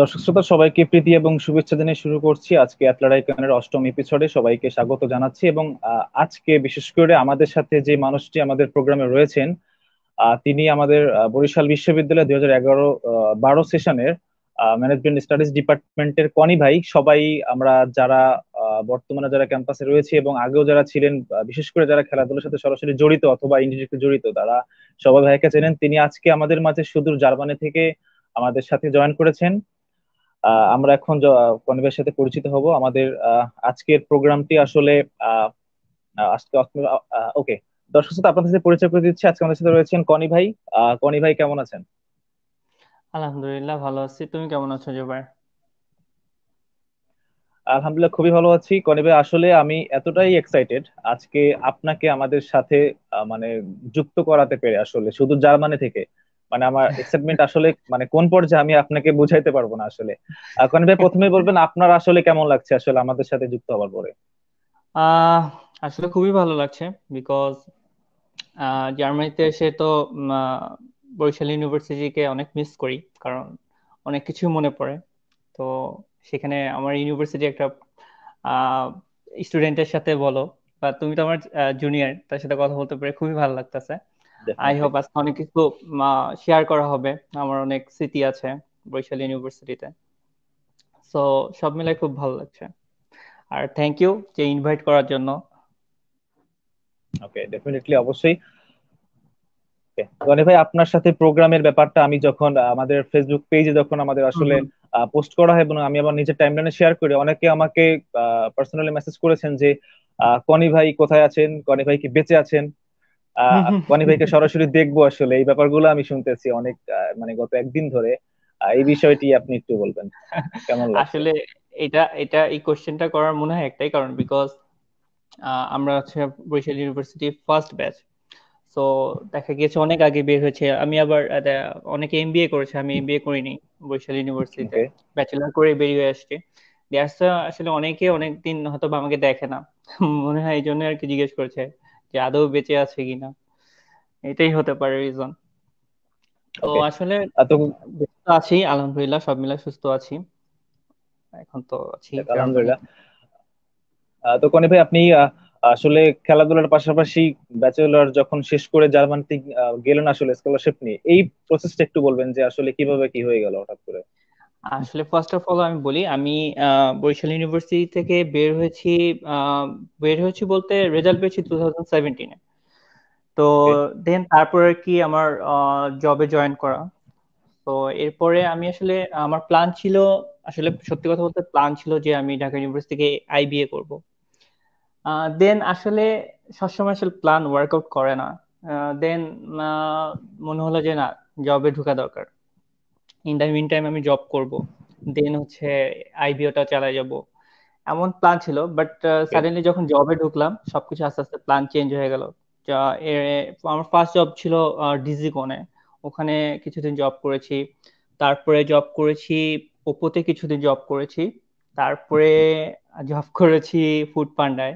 দর্শক শ্রোতা সবাইকে প্রীতি এবং শুভেচ্ছা জানিয়ে শুরু করছি আজকে অ্যাটলারাই কানের অষ্টম এপিসোডে সবাইকে স্বাগত জানাচ্ছি এবং আজকে বিশেষ করে আমাদের সাথে যে মানুষটি আমাদের প্রোগ্রামে রয়েছেন তিনি আমাদের বরিশাল বিশ্ববিদ্যালয় দুই হাজার এগারো বারো সেশনের ম্যানেজমেন্ট স্টাডিজ ডিপার্টমেন্টের কনি ভাই সবাই আমরা যারা বর্তমানে যারা ক্যাম্পাসে রয়েছে এবং আগেও যারা ছিলেন বিশেষ করে যারা খেলাধুলার সাথে সরাসরি জড়িত অথবা ইন্ডিরেক্টলি জড়িত তারা সবাই ভাইকে চেনেন তিনি আজকে আমাদের মাঝে সুদূর জার্মানি থেকে আমাদের সাথে জয়েন করেছেন আমরা এখন কনিবের সাথে পরিচিত হব আমাদের আজকের প্রোগ্রামটি আসলে আজকে ওকে দর্শক সাথে আপনাদের সাথে পরিচয় করে দিচ্ছি আজকে আমাদের সাথে রয়েছেন কনি ভাই কনি ভাই কেমন আছেন আলহামদুলিল্লাহ ভালো আছি তুমি কেমন আছো জুবাই আলহামদুলিল্লাহ খুবই ভালো আছি ভাই আসলে আমি এতটাই এক্সাইটেড আজকে আপনাকে আমাদের সাথে মানে যুক্ত করাতে পেরে আসলে শুধু জার্মানি থেকে মানে আমার এক্সাইটমেন্ট আসলে মানে কোন পর্যায়ে আমি আপনাকে বুঝাইতে পারবো না আসলে কারণ ভাই প্রথমে বলবেন আপনার আসলে কেমন লাগছে আসলে আমাদের সাথে যুক্ত হওয়ার পরে আসলে খুবই ভালো লাগছে বিকজ জার্মানিতে এসে তো বরিশাল ইউনিভার্সিটিকে অনেক মিস করি কারণ অনেক কিছু মনে পড়ে তো সেখানে আমার ইউনিভার্সিটি একটা স্টুডেন্টের সাথে বলো বা তুমি তো আমার জুনিয়র তার সাথে কথা বলতে পেরে খুবই ভালো লাগতেছে আই হোপ আজকে অনেক কিছু শেয়ার করা হবে আমার অনেক স্মৃতি আছে বৈশালী ইউনিভার্সিটিতে সো সব মিলে খুব ভালো লাগছে আর থ্যাংক ইউ যে ইনভাইট করার জন্য ওকে ডেফিনেটলি অবশ্যই গনি ভাই আপনার সাথে প্রোগ্রামের ব্যাপারটা আমি যখন আমাদের ফেসবুক পেজে যখন আমাদের আসলে পোস্ট করা হয় এবং আমি আমার নিজের টাইমলাইনে শেয়ার করি অনেকে আমাকে পার্সোনালি মেসেজ করেছেন যে কনি ভাই কোথায় আছেন কনি ভাই কি বেঁচে আছেন ওয়ানি ভাইকে সরাসরি দেখবো আসলে এই ব্যাপারগুলো আমি শুনতেছি অনেক মানে গত একদিন ধরে এই বিষয়টি আপনি একটু বলবেন কেমন আসলে এটা এটা এই কোশ্চেনটা করার মনে হয় একটাই কারণ বিকজ আমরা হচ্ছে Barishal university first batch so দেখা গিয়েছে অনেক আগে বের হয়েছে আমি আবার অনেকে এমবিএ করেছে আমি এমবিএ করিনি বরিশাল ইউনিভার্সিটিতে ব্যাচেলার করে বেরিয়ে আসছে আসছে আসলে অনেকে অনেকদিন হয়তো আমাকে দেখে না মনে হয় এই জন্য আর কি জিজ্ঞেস করেছে যে আদৌ বেঁচে আছে কিনা এটাই হতে পারে রিজন তো আসলে সুস্থ আছি আলহামদুলিল্লাহ সব মিলে সুস্থ আছি এখন তো আছি আলহামদুলিল্লাহ তো কনে ভাই আপনি আসলে খেলাধুলার পাশাপাশি ব্যাচেলর যখন শেষ করে জার্মানিতে গেলেন আসলে স্কলারশিপ নিয়ে এই প্রসেসটা একটু বলবেন যে আসলে কিভাবে কি হয়ে গেল হঠাৎ করে আসলে ফার্স্ট অফ অল আমি বলি আমি বরিশাল ইউনিভার্সিটি থেকে বের হয়েছি বের হয়েছি বলতে রেজাল্ট পেয়েছি টু থাউজেন্ড সেভেন্টিনে তো দেন তারপর আর কি আমার জবে জয়েন করা তো এরপরে আমি আসলে আমার প্ল্যান ছিল আসলে সত্যি কথা বলতে প্ল্যান ছিল যে আমি ঢাকা ইউনিভার্সিটি থেকে আইবিএ করব দেন আসলে সবসময় আসলে প্ল্যান ওয়ার্কআউট করে না দেন মনে হলো যে না জবে ঢুকা দরকার ইন দ্য মিন টাইম আমি জব করব দেন হচ্ছে আইবিওটা চালায় যাব এমন প্ল্যান ছিল বাট সাডেনলি uh, যখন জবে ঢুকলাম সবকিছু আস্তে আস্তে প্ল্যান চেঞ্জ হয়ে গেল আমার ফার্স্ট জব ছিল ডিজিকনে ওখানে কিছুদিন জব করেছি তারপরে জব করেছি ওপোতে কিছুদিন জব করেছি তারপরে জব করেছি ফুড পান্ডায়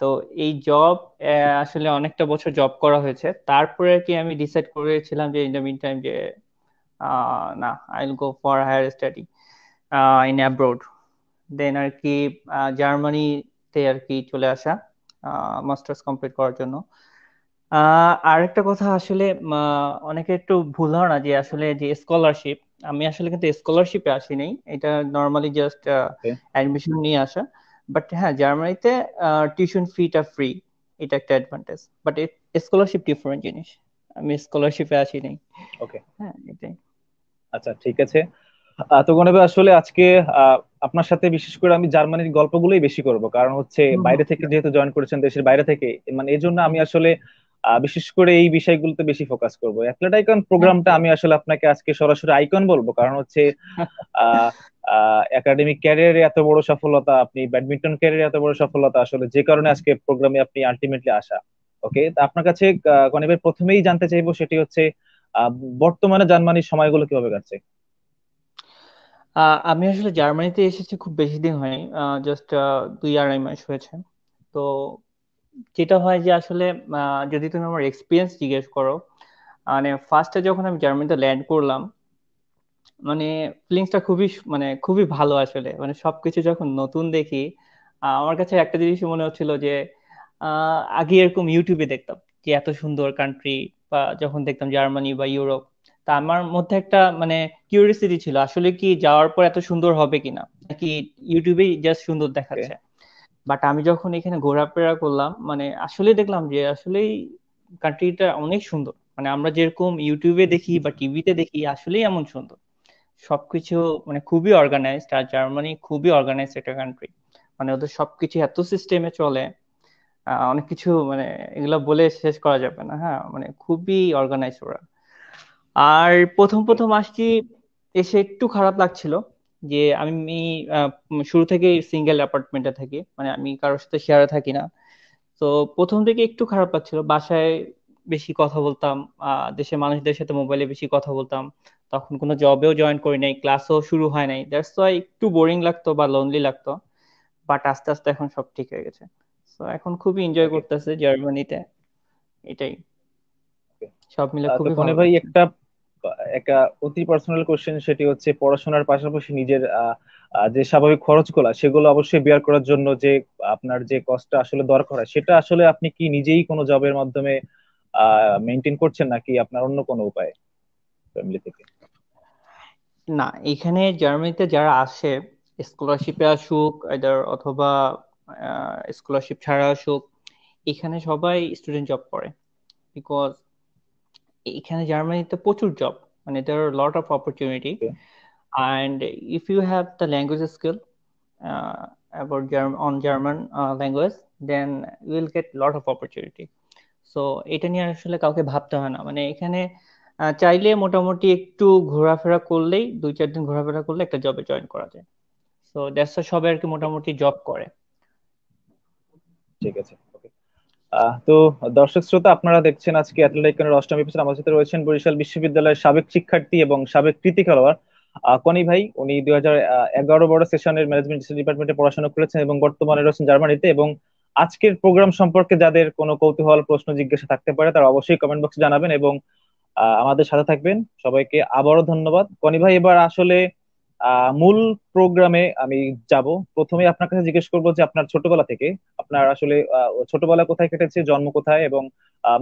তো এই জব আসলে অনেকটা বছর জব করা হয়েছে তারপরে কি আমি ডিসাইড করেছিলাম যে ইন দ্য মিন টাইম যে না I'll go for higher study in abroad then আর কি জার্মানিতে আর কি চলে আসা মাস্টার্স কমপ্লিট করার জন্য আর একটা কথা আসলে অনেকে একটু ভুল হয় না যে আসলে যে স্কলারশিপ আমি আসলে কিন্তু স্কলারশিপে আসি নাই এটা নর্মালি জাস্ট অ্যাডমিশন নিয়ে আসা বাট হ্যাঁ জার্মানিতে টিউশন ফিটা ফ্রি এটা একটা অ্যাডভান্টেজ বাট স্কলারশিপ ডিফারেন্ট জিনিস আমি স্কলারশিপে আসি নাই ওকে হ্যাঁ এটাই আচ্ছা ঠিক আছে তো গণবে আসলে আজকে আপনার সাথে বিশেষ করে আমি জার্মানির গল্পগুলোই বেশি করব কারণ হচ্ছে বাইরে থেকে যেহেতু জয়েন করেছেন দেশের বাইরে থেকে মানে এই জন্য আমি আসলে বিশেষ করে এই বিষয়গুলোতে বেশি ফোকাস করবো অ্যাথলেট আইকন প্রোগ্রামটা আমি আসলে আপনাকে আজকে সরাসরি আইকন বলবো কারণ হচ্ছে একাডেমিক ক্যারিয়ারে এত বড় সফলতা আপনি ব্যাডমিন্টন ক্যারিয়ারে এত বড় সফলতা আসলে যে কারণে আজকে প্রোগ্রামে আপনি আলটিমেটলি আসা ওকে তা আপনার কাছে গণবের প্রথমেই জানতে চাইবো সেটি হচ্ছে আহ বর্তমানে জার্মানির সময়গুলো কিভাবে কাটছে আমি আসলে জার্মানিতে এসেছি খুব বেশি দিন হয়নি জাস্ট দুই আড়াই মাস হয়েছে তো যেটা হয় যে আসলে যদি তুমি আমার এক্সপিরিয়েন্স জিজ্ঞেস করো মানে ফার্স্টে যখন আমি জার্মানিতে ল্যান্ড করলাম মানে ফিলিংসটা খুবই মানে খুবই ভালো আসলে মানে সবকিছু যখন নতুন দেখি আমার কাছে একটা জিনিস মনে হচ্ছিল যে আগে এরকম ইউটিউবে দেখতাম যে এত সুন্দর কান্ট্রি বা যখন দেখতাম জার্মানি বা ইউরোপ তা আমার মধ্যে একটা মানে কিউরিয়াসিটি ছিল আসলে কি যাওয়ার পর এত সুন্দর হবে কিনা নাকি ইউটিউবে জাস্ট সুন্দর দেখাচ্ছে বাট আমি যখন এখানে ঘোরাফেরা করলাম মানে আসলে দেখলাম যে আসলেই কান্ট্রিটা অনেক সুন্দর মানে আমরা যেরকম ইউটিউবে দেখি বা টিভিতে দেখি আসলেই এমন সুন্দর সবকিছু মানে খুবই অর্গানাইজড আর জার্মানি খুবই অর্গানাইজড একটা কান্ট্রি মানে ওদের সবকিছু এত সিস্টেমে চলে অনেক কিছু মানে এগুলো বলে শেষ করা যাবে না হ্যাঁ মানে খুবই অর্গানাইজ ওরা আর প্রথম প্রথম আসছি এসে একটু খারাপ লাগছিল যে আমি শুরু থেকে সিঙ্গেল অ্যাপার্টমেন্টে থাকি মানে আমি কারোর সাথে শেয়ারে থাকি না তো প্রথম থেকে একটু খারাপ লাগছিল বাসায় বেশি কথা বলতাম দেশের মানুষদের সাথে মোবাইলে বেশি কথা বলতাম তখন কোনো জবেও জয়েন করি নাই ক্লাসও শুরু হয় নাই দ্যাটস ওয়াই একটু বোরিং লাগতো বা লোনলি লাগতো বাট আস্তে আস্তে এখন সব ঠিক হয়ে গেছে তো এখন খুবই এনজয় করতেছে জার্মানিতে এটাই সব মিলে খুবই ভালো ভাই একটা একটা অতি পার্সোনাল কোশ্চেন সেটি হচ্ছে পড়াশোনার পাশাপাশি নিজের যে স্বাভাবিক খরচ গুলা সেগুলো অবশ্যই বিয়ার করার জন্য যে আপনার যে কষ্টটা আসলে দরকার হয় সেটা আসলে আপনি কি নিজেই কোনো জবের মাধ্যমে মেনটেন করছেন নাকি আপনার অন্য কোনো উপায় ফ্যামিলি থেকে না এখানে জার্মানিতে যারা আসে স্কলারশিপে আসুক আইদার অথবা স্কলারশিপ ছাড়া আসুক এখানে সবাই স্টুডেন্ট জব করে বিকজ এখানে জার্মানিতে প্রচুর জব মানে there are lot of opportunity and if you have the language skill about on German language then will get lot of opportunity so এটা নিয়ে আসলে কাউকে ভাবতে হয় না মানে এখানে চাইলে মোটামুটি একটু ঘোরাফেরা করলেই দুই চার দিন ঘোরাফেরা করলে একটা জবে জয়েন করা যায় সো দ্যাটস সবাই আর কি মোটামুটি জব করে ঠিক আছে তো দর্শক শ্রোতা আপনারা দেখছেন আজকে অ্যাথলেটিকানের অষ্টম এপিসোড সাথে রয়েছেন বরিশাল বিশ্ববিদ্যালয়ের সাবেক শিক্ষার্থী এবং সাবেক কৃতি খেলোয়াড় কনি ভাই উনি দুই হাজার এগারো বড় সেশনের ম্যানেজমেন্ট ডিপার্টমেন্টে পড়াশোনা করেছেন এবং বর্তমানে রয়েছেন জার্মানিতে এবং আজকের প্রোগ্রাম সম্পর্কে যাদের কোনো কৌতূহল প্রশ্ন জিজ্ঞাসা থাকতে পারে তারা অবশ্যই কমেন্ট বক্সে জানাবেন এবং আমাদের সাথে থাকবেন সবাইকে আবারও ধন্যবাদ কনি ভাই এবার আসলে মূল প্রোগ্রামে আমি যাব প্রথমে আপনার কাছে জিজ্ঞেস করবো যে আপনার ছোটবেলা থেকে আপনার আসলে ছোটবেলা কোথায় কেটেছে জন্ম কোথায় এবং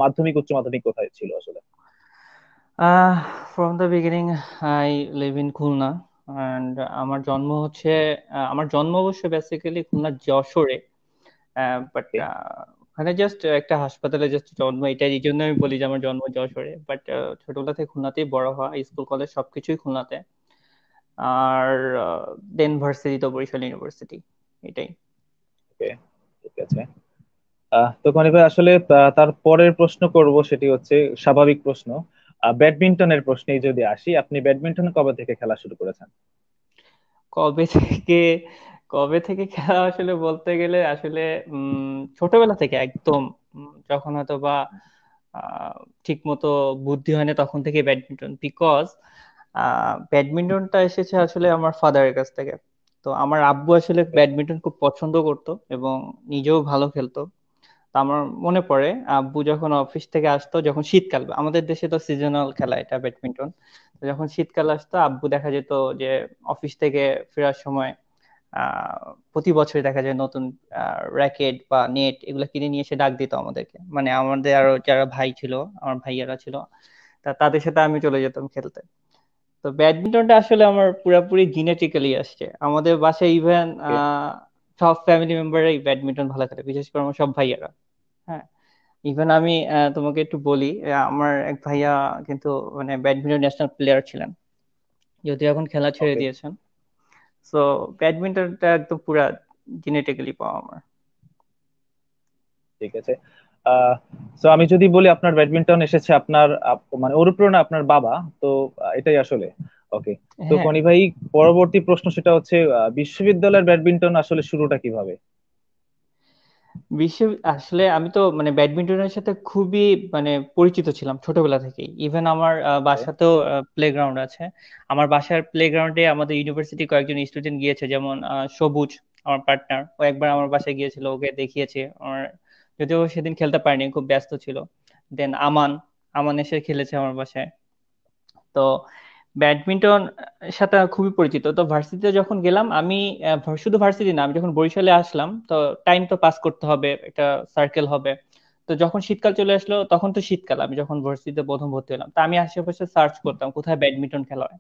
মাধ্যমিক উচ্চ মাধ্যমিক কোথায় ছিল আসলে from the beginning I live in Khulna and আমার জন্ম হচ্ছে আমার জন্ম অবশ্য বেসিক্যালি খুলনা যশোরে বাট ওখানে জাস্ট একটা হাসপাতালে জাস্ট জন্ম এটা এই জন্য আমি বলি যে আমার জন্ম যশোরে বাট ছোটবেলা থেকে খুলনাতেই বড় হওয়া স্কুল কলেজ সবকিছুই খুলনাতে আর দেন ভার্সিটি তো বরিশাল ইউনিভার্সিটি এটাই ওকে ঠিক আছে তো ভাই আসলে তার পরের প্রশ্ন করব সেটি হচ্ছে স্বাভাবিক প্রশ্ন ব্যাডমিন্টনের প্রশ্নে যদি আসি আপনি ব্যাডমিন্টন কবে থেকে খেলা শুরু করেছেন কবে থেকে কবে থেকে খেলা আসলে বলতে গেলে আসলে ছোটবেলা থেকে একদম যখন হয়তো বা ঠিক মতো বুদ্ধি হয় না তখন থেকে ব্যাডমিন্টন বিকজ ব্যাডমিন্টনটা এসেছে আসলে আমার ফাদারের কাছ থেকে তো আমার আব্বু আসলে ব্যাডমিন্টন খুব পছন্দ করতো এবং নিজেও ভালো খেলতো আমার মনে পড়ে আব্বু যখন অফিস থেকে আসতো যখন শীতকাল আমাদের দেশে তো সিজনাল খেলা এটা ব্যাডমিন্টন যখন শীতকাল আসতো আব্বু দেখা যেত যে অফিস থেকে ফেরার সময় প্রতি বছর দেখা যায় নতুন র্যাকেট বা নেট এগুলো কিনে নিয়ে এসে ডাক দিত আমাদেরকে মানে আমাদের আরো যারা ভাই ছিল আমার ভাইয়ারা ছিল তা তাদের সাথে আমি চলে যেতাম খেলতে তো ব্যাডমিন্টনটা আসলে আমার পুরোপুরি জেনেটিক্যালি আসছে আমাদের বাসায় ইভেন সব ফ্যামিলি এই ব্যাডমিন্টন ভালো খেলে বিশেষ করে আমার সব ভাইয়ারা হ্যাঁ ইভেন আমি তোমাকে একটু বলি আমার এক ভাইয়া কিন্তু মানে ব্যাডমিন্টন ন্যাশনাল প্লেয়ার ছিলেন যদিও এখন খেলা ছেড়ে দিয়েছেন সো ব্যাডমিন্টনটা একদম পুরা জেনেটিক্যালি পাওয়া আমার ঠিক আছে সো আমি যদি বলি আপনার ব্যাডমিন্টন এসেছে আপনার মানে অনুপ্রেরণা আপনার বাবা তো এটাই আসলে ওকে তো হ্যাঁ। কনি ভাই পরবর্তী প্রশ্ন সেটা হচ্ছে বিশ্ববিদ্যালয়ের ব্যাডমিন্টন আসলে শুরুটা কিভাবে বিশ্ব আসলে আমি তো মানে ব্যাডমিন্টনের সাথে খুবই মানে পরিচিত ছিলাম ছোটবেলা থেকেই ইভেন আমার বাসাতেও প্লেগ্রাউন্ড আছে আমার বাসার প্লেগ্রাউন্ডে আমাদের ইউনিভার্সিটি কয়েকজন স্টুডেন্ট গিয়েছে যেমন সবুজ আমার পার্টনার ও একবার আমার বাসায় গিয়েছিল ওকে দেখিয়েছে আমার যদিও সেদিন খেলতে পারেনি খুব ব্যস্ত ছিল দেন আমান আমান এসে খেলেছে আমার বাসায় তো ব্যাডমিন্টন সাথে খুবই পরিচিত তো ভার্সিটিতে যখন গেলাম আমি শুধু ভার্সিটি না আমি যখন বরিশালে আসলাম তো টাইম তো পাস করতে হবে একটা সার্কেল হবে তো যখন শীতকাল চলে আসলো তখন তো শীতকাল আমি যখন ভার্সিটিতে প্রথম ভর্তি হলাম তো আমি আশেপাশে সার্চ করতাম কোথায় ব্যাডমিন্টন খেলা হয়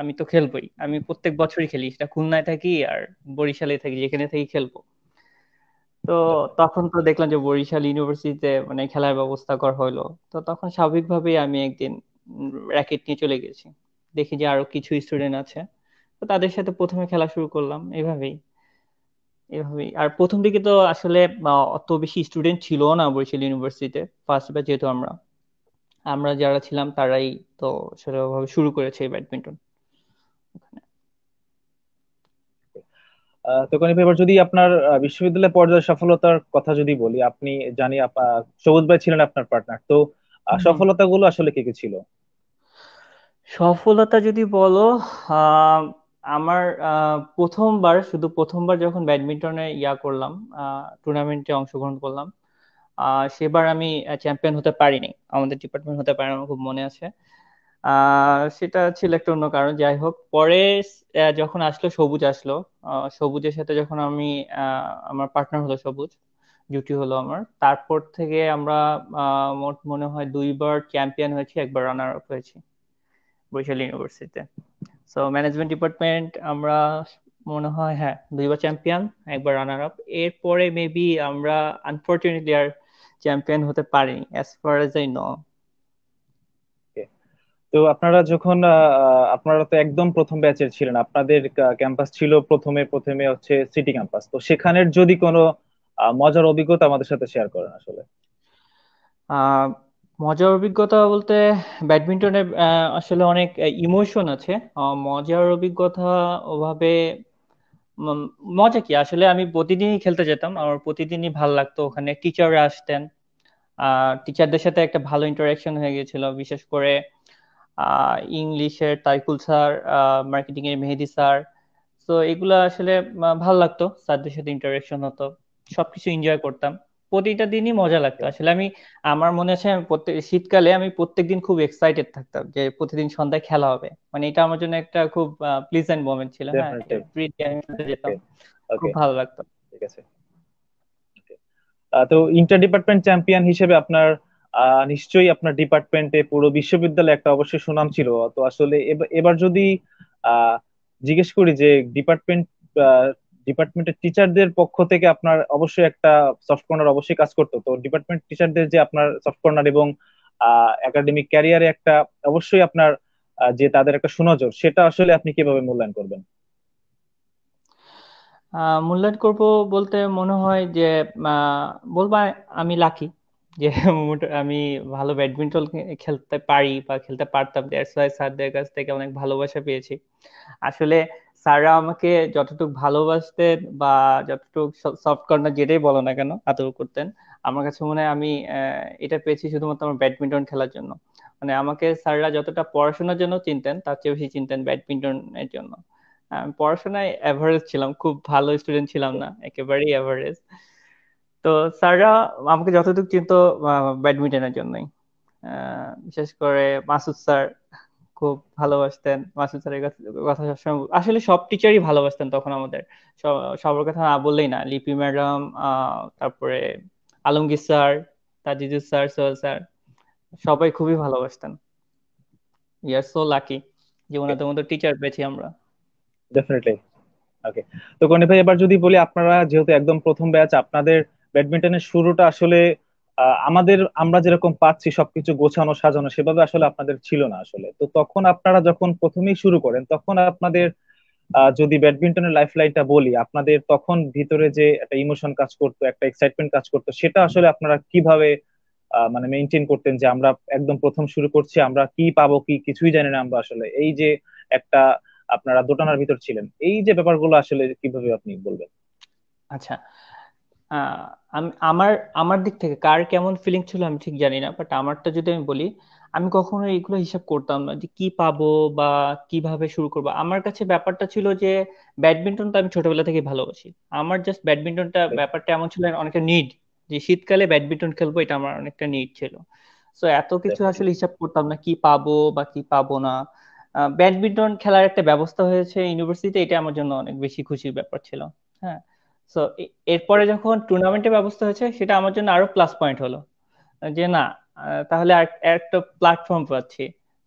আমি তো খেলবোই আমি প্রত্যেক বছরই খেলি সেটা খুলনায় থাকি আর বরিশালে থাকি যেখানে থাকি খেলবো তো তখন তো দেখলাম যে বরিশাল ইউনিভার্সিটিতে মানে খেলার ব্যবস্থা করা হলো তো তখন স্বাভাবিকভাবেই আমি একদিন র্যাকেট নিয়ে চলে গেছি দেখি যে আরো কিছু স্টুডেন্ট আছে তো তাদের সাথে প্রথমে খেলা শুরু করলাম এভাবেই এভাবেই আর প্রথম দিকে তো আসলে অত বেশি স্টুডেন্ট ছিল না বরিশাল ইউনিভার্সিটিতে ফার্স্ট ব্যাচ যেহেতু আমরা আমরা যারা ছিলাম তারাই তো সেভাবে শুরু করেছে ব্যাডমিন্টন ওখানে তো কনিপ এবার যদি আপনার বিশ্ববিদ্যালয় পর্যায়ে সফলতার কথা যদি বলি আপনি জানি সবুজ ভাই ছিলেন আপনার পার্টনার তো সফলতা গুলো আসলে কি কি ছিল সফলতা যদি বলো আমার প্রথমবার শুধু প্রথমবার যখন ব্যাডমিন্টনে ইয়া করলাম টুর্নামেন্টে অংশগ্রহণ করলাম সেবার আমি চ্যাম্পিয়ন হতে পারিনি আমাদের ডিপার্টমেন্ট হতে পারিনি আমার খুব মনে আছে সেটা ছিল একটা অন্য কারণ যাই হোক পরে যখন আসলো সবুজ আসলো সবুজের সাথে যখন আমি আমার পার্টনার হলো সবুজ জুটি হলো আমার তারপর থেকে আমরা মোট মনে হয় দুইবার চ্যাম্পিয়ন হয়েছি একবার রানার আপ হয়েছি বরিশাল ইউনিভার্সিটিতে সো ম্যানেজমেন্ট ডিপার্টমেন্ট আমরা মনে হয় হ্যাঁ দুইবার চ্যাম্পিয়ন একবার রানার আপ এরপরে মেবি আমরা আনফর্চুনেটলি আর চ্যাম্পিয়ন হতে পারিনি as far as I know তো আপনারা যখন আপনারা তো একদম প্রথম ব্যাচের ছিলেন আপনাদের ক্যাম্পাস ছিল প্রথমে প্রথমে হচ্ছে সিটি ক্যাম্পাস তো সেখানের যদি কোনো মজার অভিজ্ঞতা আমাদের সাথে শেয়ার করেন আসলে মজার অভিজ্ঞতা বলতে ব্যাডমিন্টনে আসলে অনেক ইমোশন আছে মজার অভিজ্ঞতা ওভাবে মজা কি আসলে আমি প্রতিদিনই খেলতে যেতাম আমার প্রতিদিনই ভাল লাগতো ওখানে টিচাররা আসতেন টিচারদের সাথে একটা ভালো ইন্টারাকশন হয়ে গেছিল বিশেষ করে ইংলিশের তাইকুল স্যার মার্কেটিং এর মেহেদি স্যার তো এগুলো আসলে ভালো লাগতো স্যারদের সাথে ইন্টারাকশন হতো সবকিছু এনজয় করতাম প্রতিটা দিনই মজা লাগতো আসলে আমি আমার মনে আছে আমি প্রত্যেক শীতকালে আমি প্রত্যেকদিন খুব এক্সাইটেড থাকতাম যে প্রতিদিন সন্ধ্যায় খেলা হবে মানে এটা আমার জন্য একটা খুব প্লিজেন্ট মোমেন্ট ছিল হ্যাঁ যেতাম খুব ভালো লাগতো ঠিক আছে তো ইন্টার ডিপার্টমেন্ট চ্যাম্পিয়ন হিসেবে আপনার নিশ্চয়ই আপনার ডিপার্টমেন্টে পুরো বিশ্ববিদ্যালয়ে একটা অবশ্যই সুনাম ছিল তো আসলে এবার যদি জিজ্ঞেস করি যে ডিপার্টমেন্ট ডিপার্টমেন্টের টিচারদের পক্ষ থেকে আপনার অবশ্যই একটা সফট কর্নার অবশ্যই কাজ করতো তো ডিপার্টমেন্ট টিচারদের যে আপনার সফট কর্নার এবং একাডেমিক ক্যারিয়ারে একটা অবশ্যই আপনার যে তাদের একটা সুনজর সেটা আসলে আপনি কিভাবে মূল্যায়ন করবেন মূল্যায়ন করব বলতে মনে হয় যে বলবা আমি লাকি যে আমি ভালো ব্যাডমিন্টন খেলতে পারি বা খেলতে পারতাম স্যারদের কাছ থেকে অনেক ভালোবাসা পেয়েছি আসলে স্যাররা আমাকে যতটুকু ভালোবাসতেন বা যতটুকু সফট কর্নার যেটাই বলো না কেন আদর করতেন আমার কাছে মনে হয় আমি এটা পেয়েছি শুধুমাত্র আমার ব্যাডমিন্টন খেলার জন্য মানে আমাকে স্যাররা যতটা পড়াশোনার জন্য চিনতেন তার চেয়ে বেশি চিনতেন ব্যাডমিন্টনের জন্য পড়াশোনায় অ্যাভারেজ ছিলাম খুব ভালো স্টুডেন্ট ছিলাম না একেবারেই অ্যাভারেজ তো স্যাররা আমাকে যতটুকু চিনত ব্যাডমিন্টনের জন্যই বিশেষ করে মাসুদ স্যার খুব ভালোবাসতেন মাসুদ স্যারের কথা সবসময় আসলে সব টিচারই ভালোবাসতেন তখন আমাদের সবার কথা না বললেই না লিপি ম্যাডাম তারপরে আলমগীর স্যার তাজিজু স্যার সোহেল স্যার সবাই খুবই ভালোবাসতেন ইউ সো লাকি যে ওনাদের মতো টিচার পেয়েছি আমরা ডেফিনেটলি ওকে তো গণেশ ভাই এবার যদি বলি আপনারা যেহেতু একদম প্রথম ব্যাচ আপনাদের ব্যাডমিন্টনের শুরুটা আসলে আমাদের আমরা যেরকম পাচ্ছি সবকিছু গোছানো সাজানো সেভাবে আসলে আপনাদের ছিল না আসলে তো তখন আপনারা যখন প্রথমেই শুরু করেন তখন আপনাদের যদি ব্যাডমিন্টনের লাইফ লাইনটা বলি আপনাদের তখন ভিতরে যে একটা ইমোশন কাজ করতো একটা এক্সাইটমেন্ট কাজ করতো সেটা আসলে আপনারা কিভাবে মানে মেনটেন করতেন যে আমরা একদম প্রথম শুরু করছি আমরা কি পাবো কি কিছুই জানি না আমরা আসলে এই যে একটা আপনারা দোটানার ভিতর ছিলেন এই যে ব্যাপারগুলো আসলে কিভাবে আপনি বলবেন আচ্ছা আমার আমার দিক থেকে কার কেমন ফিলিং ছিল আমি ঠিক জানি না বাট আমারটা যদি আমি বলি আমি কখনো এগুলো হিসাব করতাম না যে কি পাবো বা কিভাবে শুরু করবো আমার কাছে ব্যাপারটা ছিল যে ব্যাডমিন্টনটা আমি ছোটবেলা থেকে ভালোবাসি আমার জাস্ট ব্যাডমিন্টনটা ব্যাপারটা এমন ছিল অনেকটা নিড যে শীতকালে ব্যাডমিন্টন খেলবো এটা আমার অনেকটা নিড ছিল সো এত কিছু আসলে হিসাব করতাম না কি পাবো বা কি পাবো না ব্যাডমিন্টন খেলার একটা ব্যবস্থা হয়েছে ইউনিভার্সিটিতে এটা আমার জন্য অনেক বেশি খুশির ব্যাপার ছিল হ্যাঁ সো এরপরে যখন টুর্নামেন্টের ব্যবস্থা হয়েছে সেটা আমার জন্য আরো প্লাস পয়েন্ট হলো যে না তাহলে একটা প্ল্যাটফর্ম পাচ্ছি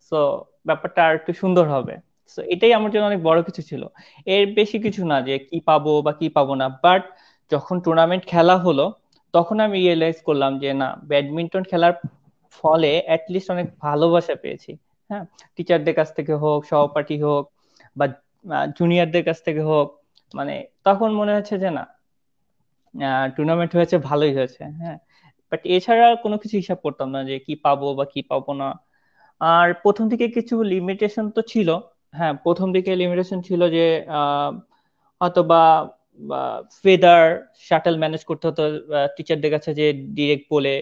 সো ব্যাপারটা আর একটু সুন্দর হবে সো এটাই আমার জন্য অনেক বড় কিছু ছিল এর বেশি কিছু না যে কি পাবো বা কি পাবো না বাট যখন টুর্নামেন্ট খেলা হলো তখন আমি রিয়েলাইজ করলাম যে না ব্যাডমিন্টন খেলার ফলে অ্যাটলিস্ট অনেক ভালোবাসা পেয়েছি হ্যাঁ টিচারদের কাছ থেকে হোক সহপাঠী হোক বা জুনিয়রদের কাছ থেকে হোক মানে তখন মনে হচ্ছে যে না টুর্নামেন্ট হয়েছে ভালোই হয়েছে হ্যাঁ বাট এছাড়া কোনো কিছু হিসাব করতাম না যে কি পাবো বা কি পাবো না আর প্রথম দিকে কিছু লিমিটেশন তো ছিল হ্যাঁ প্রথম দিকে লিমিটেশন ছিল যে অথবা ফেদার শাটল ম্যানেজ করতে হতো টিচারদের কাছে যে ডিরেক্ট বলে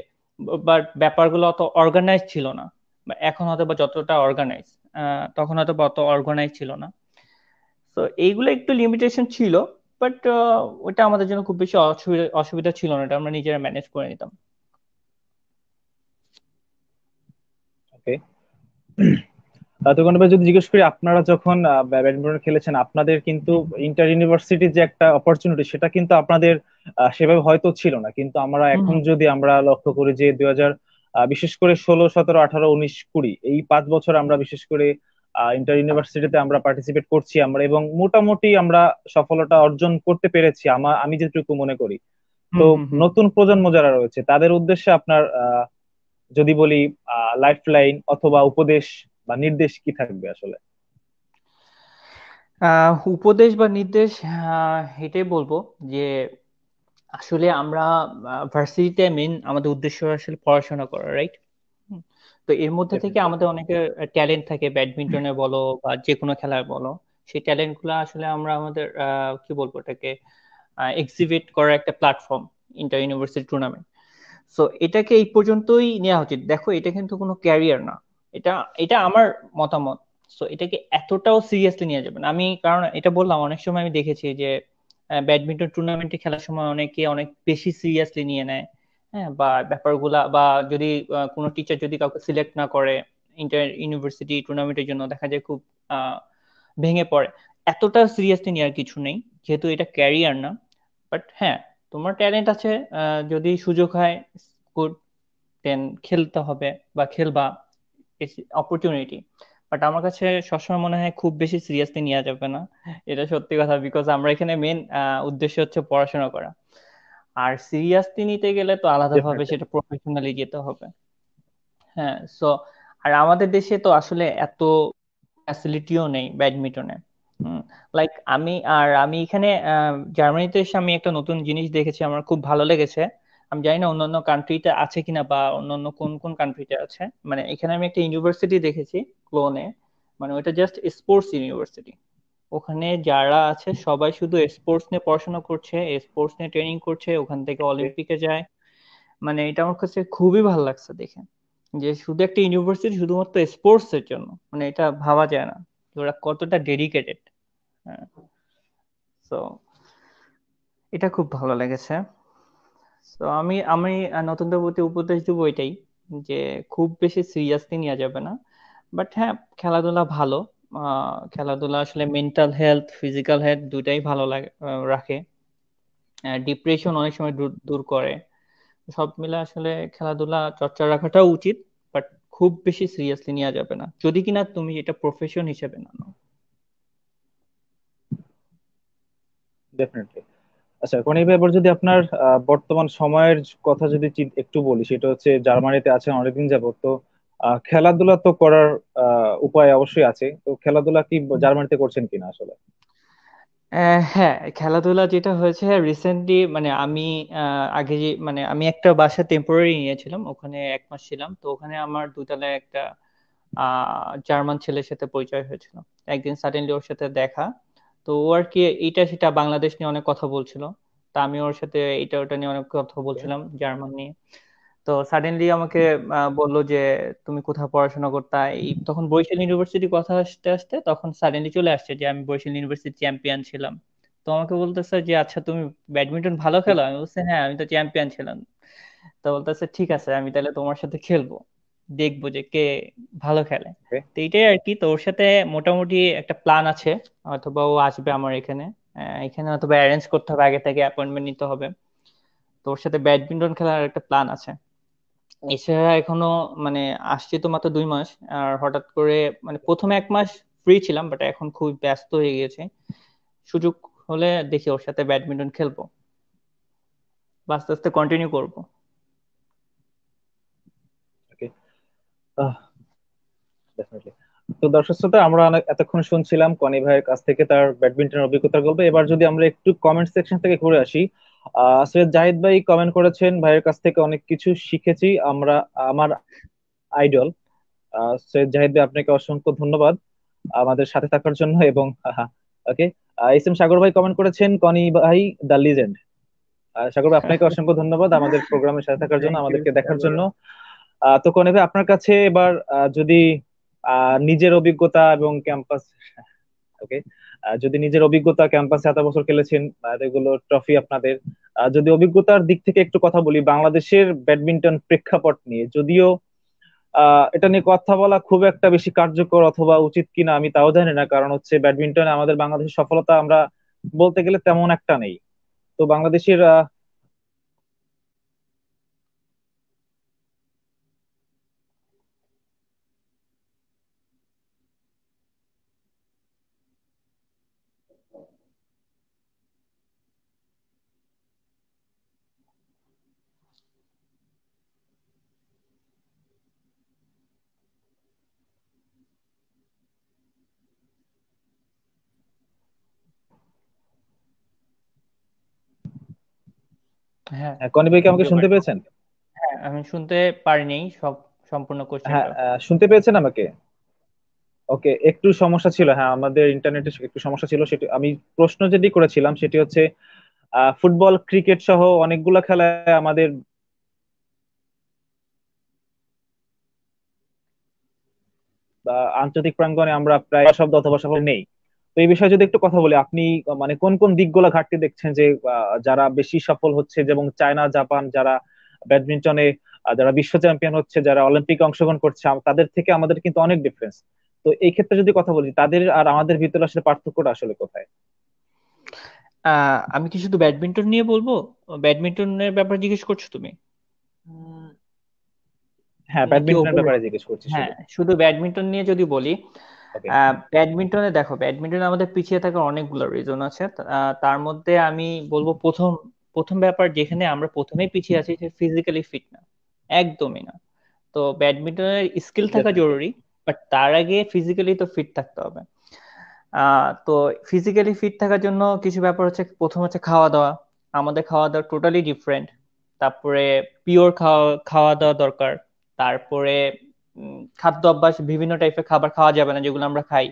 বাট ব্যাপারগুলো অত অর্গানাইজ ছিল না এখন হয়তো বা যতটা অর্গানাইজ তখন হয়তো বা অত অর্গানাইজ ছিল না তো এইগুলো একটু লিমিটেশন ছিল বাট uh, ওটা আমাদের জন্য খুব বেশি অসুবিধা অসুবিধা ছিল না এটা আমরা নিজেরা ম্যানেজ করে নিতাম ওকে তো যদি জিজ্ঞেস করি আপনারা যখন ব্যাডমিন্টন খেলেছেন আপনাদের কিন্তু ইন্টার ইউনিভার্সিটির যে একটা অপরচুনিটি সেটা কিন্তু আপনাদের সেভাবে হয়তো ছিল না কিন্তু আমরা এখন যদি আমরা লক্ষ্য করি যে দুই বিশেষ করে ষোলো সতেরো আঠারো উনিশ কুড়ি এই পাঁচ বছর আমরা বিশেষ করে আহ ইন্টার ইউনিভার্সিটিতে আমরা পার্টিসিপেট করছি আমরা এবং মোটামুটি আমরা সফলতা অর্জন করতে পেরেছি আমার আমি যেটুকু মনে করি তো নতুন প্রজন্ম যারা রয়েছে তাদের উদ্দেশ্যে আপনার যদি বলি লাইফ লাইন অথবা উপদেশ বা নির্দেশ কি থাকবে আসলে উপদেশ বা নির্দেশ এটাই বলবো যে আসলে আমরা ভার্সিটিতে মেন আমাদের উদ্দেশ্য আসলে পড়াশোনা করা রাইট তো এর মধ্যে থেকে আমাদের অনেকের ট্যালেন্ট থাকে ব্যাডমিন্টনে বলো বা যে কোনো খেলায় বলো সেই ট্যালেন্ট গুলো আসলে আমরা আমাদের কি বলবো এটাকে এক্সিবিট করার একটা platform inter university tournament so এটাকে এই পর্যন্তই নেওয়া উচিত দেখো এটা কিন্তু কোনো ক্যারিয়ার না এটা এটা আমার মতামত সো এটাকে এতটাও সিরিয়াসলি নিয়ে যাবেন আমি কারণ এটা বললাম অনেক সময় আমি দেখেছি যে ব্যাডমিন্টন টুর্নামেন্টে খেলার সময় অনেকে অনেক বেশি সিরিয়াসলি নিয়ে নেয় হ্যাঁ বা ব্যাপারগুলা বা যদি কোনো টিচার যদি কাউকে সিলেক্ট না করে ইন্টার ইউনিভার্সিটি টুর্নামেন্টের জন্য দেখা যায় খুব ভেঙে পড়ে এতটা সিরিয়াসলি নেওয়ার কিছু নেই যেহেতু এটা ক্যারিয়ার না বাট হ্যাঁ তোমার ট্যালেন্ট আছে যদি সুযোগ হয় গুড দেন খেলতে হবে বা খেলবা অপরচুনিটি বাট আমার কাছে সবসময় মনে হয় খুব বেশি সিরিয়াসলি নেওয়া যাবে না এটা সত্যি কথা বিকজ আমরা এখানে মেন উদ্দেশ্য হচ্ছে পড়াশোনা করা আর সিরিয়াসলি নিতে গেলে তো আলাদাভাবে সেটা প্রফেশনালি যেতে হবে হ্যাঁ সো আর আমাদের দেশে তো আসলে এত ফ্যাসিলিটিও নেই ব্যাডমিন্টনে লাইক আমি আর আমি এখানে জার্মানিতে এসে আমি একটা নতুন জিনিস দেখেছি আমার খুব ভালো লেগেছে আমি জানি না অন্যান্য কান্ট্রিতে আছে কিনা বা অন্যান্য কোন কোন কান্ট্রিতে আছে মানে এখানে আমি একটা ইউনিভার্সিটি দেখেছি ক্লোনে মানে ওটা জাস্ট স্পোর্টস ইউনিভার্সিটি ওখানে যারা আছে সবাই শুধু স্পোর্টস নিয়ে পড়াশোনা করছে স্পোর্টস নিয়ে ট্রেনিং করছে ওখান থেকে অলিম্পিকে যায় মানে এটা আমার কাছে খুবই ভালো লাগছে দেখে যে শুধু একটা ইউনিভার্সিটি শুধুমাত্র স্পোর্টস এর জন্য মানে এটা ভাবা যায় না ওরা কতটা ডেডিকেটেড সো হ্যাঁ। এটা খুব ভালো লেগেছে সো আমি আমি নতুন দেবতে উপদেশ দেবো এটাই যে খুব বেশি সিরিয়াসলি নেওয়া যাবে না বাট হ্যাঁ খেলাধুলা ভালো খেলাধুলা আসলে মেন্টাল হেলথ ফিজিক্যাল হেলথ দুটাই ভালো লাগে রাখে ডিপ্রেশন অনেক সময় দূর দূর করে সব মিলে আসলে খেলাধুলা চর্চা রাখাটাও উচিত বাট খুব বেশি সিরিয়াসলি নেওয়া যাবে না যদি কিনা তুমি এটা প্রফেশন হিসেবে না নাও ডেফিনেটলি আচ্ছা এখন এই ব্যাপার যদি আপনার বর্তমান সময়ের কথা যদি একটু বলি সেটা হচ্ছে জার্মানিতে আছেন অনেকদিন যাবত তো খেলাধুলা তো করার উপায় অবশ্যই আছে তো খেলাধুলা কি জার্মানিতে করছেন কিনা আসলে হ্যাঁ খেলাধুলা যেটা হয়েছে রিসেন্টলি মানে আমি আগে যে মানে আমি একটা বাসা টেম্পোরারি নিয়েছিলাম ওখানে এক মাস ছিলাম তো ওখানে আমার দুতলায় একটা জার্মান ছেলের সাথে পরিচয় হয়েছিল একদিন সাডেনলি ওর সাথে দেখা তো ও আর কি এইটা সেটা বাংলাদেশ নিয়ে অনেক কথা বলছিল তা আমি ওর সাথে এটা ওটা নিয়ে অনেক কথা বলছিলাম জার্মান নিয়ে তো সাডেনলি আমাকে বললো যে তুমি কোথাও পড়াশোনা করতা এই তখন বরিশাল ইউনিভার্সিটি কথা আসতে আসতে তখন সাডেনলি চলে আসছে যে আমি বরিশাল ইউনিভার্সিটি চ্যাম্পিয়ন ছিলাম তো আমাকে বলতেছে যে আচ্ছা তুমি ব্যাডমিন্টন ভালো খেলো আমি বলছি হ্যাঁ আমি তো চ্যাম্পিয়ন ছিলাম তো বলতেছে ঠিক আছে আমি তাহলে তোমার সাথে খেলবো দেখবো যে কে ভালো খেলে তো এইটাই আর কি তো ওর সাথে মোটামুটি একটা প্ল্যান আছে অথবা ও আসবে আমার এখানে এখানে অথবা অ্যারেঞ্জ করতে হবে আগে থেকে অ্যাপয়েন্টমেন্ট নিতে হবে তো ওর সাথে ব্যাডমিন্টন খেলার একটা প্ল্যান আছে এছাড়া এখনো মানে আসছি তো মাত্র দুই মাস আর হঠাৎ করে মানে প্রথমে এক মাস ফ্রি ছিলাম বাট এখন খুব ব্যস্ত হয়ে গিয়েছে সুযোগ হলে দেখি ওর সাথে ব্যাডমিন্টন খেলবো আস্তে আস্তে কন্টিনিউ করবো তো দর্শক শ্রোতা আমরা এতক্ষণ শুনছিলাম কনি ভাইয়ের কাছ থেকে তার ব্যাডমিন্টন অভিজ্ঞতার গল্প এবার যদি আমরা একটু কমেন্ট সেকশন থেকে ঘুরে আসি সৈয়দ জাহিদ ভাই কমেন্ট করেছেন ভাইয়ের কাছ থেকে অনেক কিছু শিখেছি আমরা আমার আইডল সৈয়দ জাহিদ ভাই আপনাকে অসংখ্য ধন্যবাদ আমাদের সাথে থাকার জন্য এবং ওকে এস এম সাগর ভাই কমেন্ট করেছেন কনি ভাই দ্য লিজেন্ড সাগর ভাই আপনাকে অসংখ্য ধন্যবাদ আমাদের প্রোগ্রামের সাথে থাকার জন্য আমাদেরকে দেখার জন্য তো কনি ভাই আপনার কাছে এবার যদি নিজের অভিজ্ঞতা এবং ক্যাম্পাস ওকে যদি নিজের অভিজ্ঞতা ক্যাম্পাসে এত বছর খেলেছেন এগুলো ট্রফি আপনাদের যদি অভিজ্ঞতার দিক থেকে একটু কথা বলি বাংলাদেশের ব্যাডমিন্টন প্রেক্ষাপট নিয়ে যদিও এটা নিয়ে কথা বলা খুব একটা বেশি কার্যকর অথবা উচিত কিনা আমি তাও জানি না কারণ হচ্ছে ব্যাডমিন্টনে আমাদের বাংলাদেশের সফলতা আমরা বলতে গেলে তেমন একটা নেই তো বাংলাদেশের হ্যাঁ, হ্যাঁ কনি ভাই কি আমাকে শুনতে পেয়েছেন হ্যাঁ আমি শুনতে পারিনি সব সম্পূর্ণ কোশ্চেন হ্যাঁ, শুনতে পেয়েছেন আমাকে ওকে একটু সমস্যা ছিল হ্যাঁ আমাদের ইন্টারনেটে একটু সমস্যা ছিল সেটি আমি প্রশ্ন যেটি করেছিলাম সেটি হচ্ছে ফুটবল ক্রিকেট সহ অনেকগুলো খেলায় আমাদের আন্তর্জাতিক প্রাঙ্গনে আমরা প্রায় শব্দ অথবা সফল নেই তো এই বিষয়ে যদি একটু কথা বলি আপনি মানে কোন কোন দিকগুলো ঘাটতি দেখছেন যে যারা বেশি সফল হচ্ছে যেমন চায়না জাপান যারা ব্যাডমিন্টনে যারা বিশ্ব চ্যাম্পিয়ন হচ্ছে যারা অলিম্পিকে অংশগ্রহণ করছে তাদের থেকে আমাদের কিন্তু অনেক ডিফারেন্স তো এই ক্ষেত্রে যদি কথা বলি তাদের আর আমাদের ভিতরে আসলে পার্থক্যটা আসলে কোথায় আমি কি শুধু ব্যাডমিন্টন নিয়ে বলবো ব্যাডমিন্টনের ব্যাপারে জিজ্ঞেস করছো তুমি হ্যাঁ ব্যাডমিন্টনের ব্যাপারে জিজ্ঞেস করছি হ্যাঁ শুধু ব্যাডমিন্টন নিয়ে যদি বলি ব্যাডমিন্টনে দেখো ব্যাডমিন্টনে আমাদের পিছিয়ে থাকার অনেকগুলো রিজন আছে তার মধ্যে আমি বলবো প্রথম প্রথম ব্যাপার যেখানে আমরা প্রথমেই পিছিয়ে আছি সে ফিজিক্যালি ফিট না একদমই না তো ব্যাডমিন্টনের স্কিল থাকা জরুরি বাট তার আগে ফিজিক্যালি তো ফিট থাকতে হবে তো ফিজিক্যালি ফিট থাকার জন্য কিছু ব্যাপার হচ্ছে প্রথম হচ্ছে খাওয়া দাওয়া আমাদের খাওয়া দাওয়া টোটালি ডিফারেন্ট তারপরে পিওর খাওয়া খাওয়া দাওয়া দরকার তারপরে খাদ্য অভ্যাস বিভিন্ন টাইপের খাবার খাওয়া যাবে না যেগুলো আমরা খাই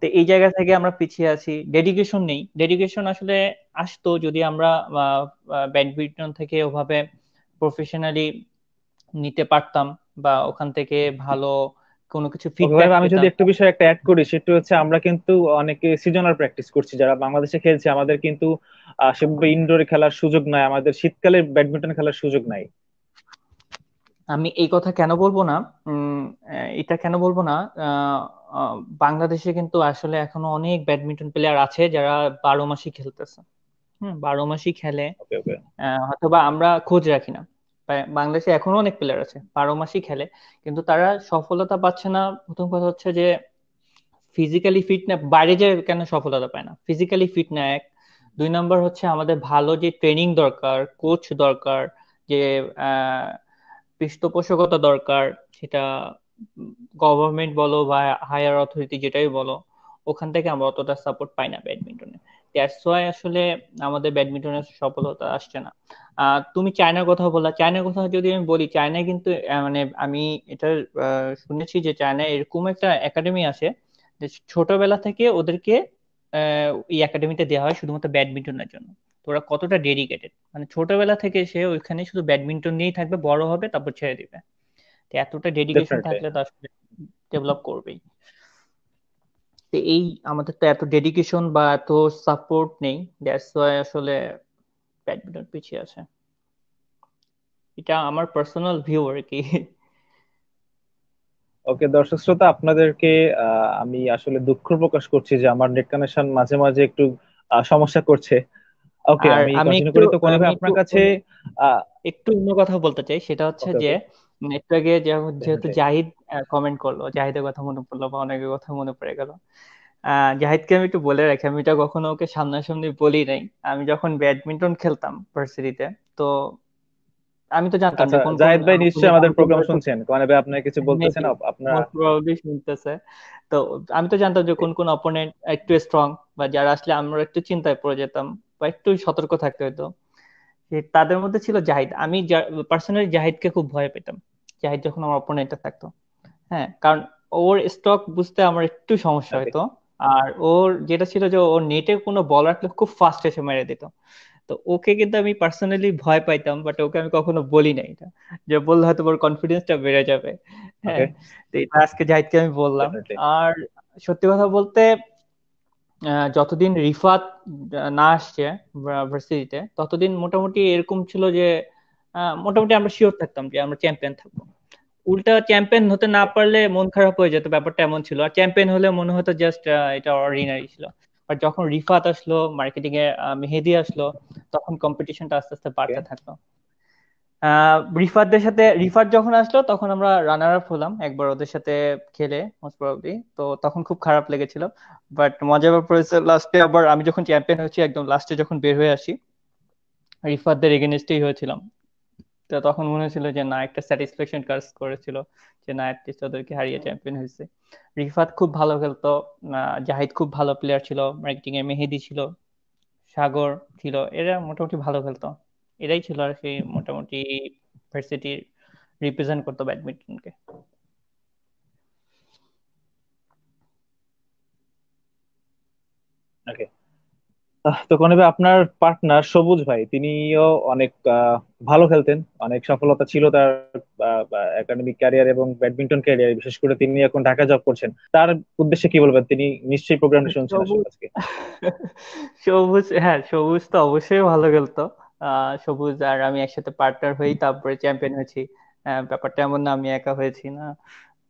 তো এই জায়গা থেকে আমরা পিছিয়ে আছি ডেডিকেশন নেই ডেডিকেশন আসলে আসতো যদি আমরা ব্যাডমিন্টন থেকে ওভাবে প্রফেশনালি নিতে পারতাম বা ওখান থেকে ভালো কোনো কিছু ফিডব্যাক আমি যদি একটু বিষয় একটা অ্যাড করি সেটা হচ্ছে আমরা কিন্তু অনেকে সিজনাল প্র্যাকটিস করছি যারা বাংলাদেশে খেলছে আমাদের কিন্তু সেভাবে ইনডোরে খেলার সুযোগ নাই আমাদের শীতকালে ব্যাডমিন্টন খেলার সুযোগ নাই আমি এই কথা কেন বলবো না এটা কেন বলবো না বাংলাদেশে কিন্তু আসলে এখনো অনেক ব্যাডমিন্টন প্লেয়ার আছে যারা বারো মাসই খেলতেছে হম বারো মাসই খেলে অথবা আমরা খোঁজ রাখি না বাংলাদেশে এখনো অনেক প্লেয়ার আছে বারো মাসই খেলে কিন্তু তারা সফলতা পাচ্ছে না প্রথম কথা হচ্ছে যে ফিজিক্যালি ফিট না বাইরে যে কেন সফলতা পায় না ফিজিক্যালি ফিট না এক দুই নম্বর হচ্ছে আমাদের ভালো যে ট্রেনিং দরকার কোচ দরকার যে আহ পৃষ্ঠপোষকতা দরকার সেটা গভর্নমেন্ট বলো বা হায়ার অথরিটি যেটাই বলো ওখান থেকে আমরা অতটা সাপোর্ট পাই না ব্যাডমিন্টনে দ্যাটস ওয়াই আসলে আমাদের ব্যাডমিন্টনের সফলতা আসছে না তুমি চায়নার কথা বললা চায়নার কথা যদি আমি বলি চায়না কিন্তু মানে আমি এটা শুনেছি যে চায়না এরকম একটা একাডেমি আছে যে ছোটবেলা থেকে ওদেরকে এই একাডেমিতে দেওয়া হয় শুধুমাত্র ব্যাডমিন্টনের জন্য ওরা কতটা ডেডিকেটেড মানে ছোটবেলা থেকে সে ওইখানে শুধু ব্যাডমিন্টন নিয়েই থাকবে বড় হবে তারপর ছেড়ে দিবে এতটা ডেডিকেশন থাকলে তো আসলে ডেভেলপ করবেই এই আমাদের তো এত ডেডিকেশন বা এত সাপোর্ট নেই দ্যাটস ওয়াই আসলে ব্যাডমিন্টন পিছিয়ে আছে এটা আমার পার্সোনাল ভিউ আর কি ওকে দর্শক শ্রোতা আপনাদেরকে আমি আসলে দুঃখ প্রকাশ করছি যে আমার নেট কানেকশন মাঝে মাঝে একটু সমস্যা করছে ওকে আমি করি তো কোনোভাবে আপনার কাছে একটু অন্য কথা বলতে চাই সেটা হচ্ছে যে একটু আগে যেহেতু জাহিদ কমেন্ট করলো জাহিদের কথা মনে পড়লো বা অনেকের কথা মনে পড়ে গেল আহ জাহিদকে আমি একটু বলে রাখি আমি এটা কখনো ওকে সামনাসামনি বলি নাই আমি যখন ব্যাডমিন্টন খেলতাম ভার্সিটিতে তো আমি তো জানতাম না আচ্ছা, কোন জাহিদ ভাই নিশ্চয়ই আমাদের প্রোগ্রাম শুনছেন কোন ভাই আপনাকে কিছু বলতেছেন আপনার প্রবাবলি শুনতেছে তো আমি তো জানতাম যে কোন কোন অপোনেন্ট একটু স্ট্রং বা যারা আসলে আমরা একটু চিন্তায় পড়ে যেতাম বা একটু সতর্ক থাকতে হতো তাদের মধ্যে ছিল জাহিদ আমি পার্সোনালি জাহিদকে খুব ভয় পেতাম জাহিদ যখন আমার অপোনেন্টে থাকতো হ্যাঁ কারণ ওর স্টক বুঝতে আমার একটু সমস্যা হতো আর ওর যেটা ছিল যে ও নেটে কোনো বল রাখলে খুব ফাস্ট এসে মেরে দিত তো ওকে কিন্তু আমি পার্সোনালি ভয় পাইতাম বাট ওকে আমি কখনো বলি নাই এটা যে বললে হয়তো ওর কনফিডেন্সটা বেড়ে যাবে হ্যাঁ আজকে জাহিদকে আমি বললাম আর সত্যি কথা বলতে যতদিন রিফাত না আসছে ভার্সিটিতে ততদিন মোটামুটি এরকম ছিল যে মোটামুটি আমরা শিওর থাকতাম যে আমরা চ্যাম্পিয়ন থাকবো উল্টা চ্যাম্পিয়ন হতে না পারলে মন খারাপ হয়ে যেত ব্যাপারটা এমন ছিল আর চ্যাম্পিয়ন হলে মনে হতো জাস্ট এটা অর্ডিনারি ছিল আর যখন রিফাত আসলো মার্কেটিং এ মেহেদি আসলো তখন কম্পিটিশনটা আস্তে আস্তে বাড়তে থাকলো রিফাতদের সাথে রিফাত যখন আসলো তখন আমরা রানার আপ হলাম একবার ওদের সাথে খেলে মোস্ট প্রবাবলি তো তখন খুব খারাপ লেগেছিল বাট মজা ব্যাপার হয়েছে লাস্টে আবার আমি যখন চ্যাম্পিয়ন হয়েছি একদম লাস্টে যখন বের হয়ে আসি রিফাতদের এগেনস্টেই হয়েছিলাম তো তখন মনে হয়েছিল যে না একটা স্যাটিসফ্যাকশন কাজ করেছিল যে না অ্যাটলিস্ট ওদেরকে হারিয়ে চ্যাম্পিয়ন হয়েছে রিফাত খুব ভালো খেলতো জাহিদ খুব ভালো প্লেয়ার ছিল মার্কেটিং এ মেহেদি ছিল সাগর ছিল এরা মোটামুটি ভালো খেলতো এরাই ছিল আর কি মোটামুটি ভার্সিটির রিপ্রেজেন্ট করতো ব্যাডমিন্টনকে তো কোন আপনার পার্টনার সবুজ ভাই তিনিও অনেক ভালো খেলতেন অনেক সফলতা ছিল তার একাডেমিক ক্যারিয়ার এবং ব্যাডমিন্টন ক্যারিয়ার বিশেষ করে তিনি এখন ঢাকা জব করছেন তার উদ্দেশ্যে কি বলবেন তিনি নিশ্চয়ই প্রোগ্রামটা শুনছেন আজকে সবুজ হ্যাঁ সবুজ তো অবশ্যই ভালো খেলতো সবুজ আর আমি একসাথে পার্টনার হই তারপরে চ্যাম্পিয়ন হয়েছি ব্যাপারটা এমন না আমি একা হয়েছি না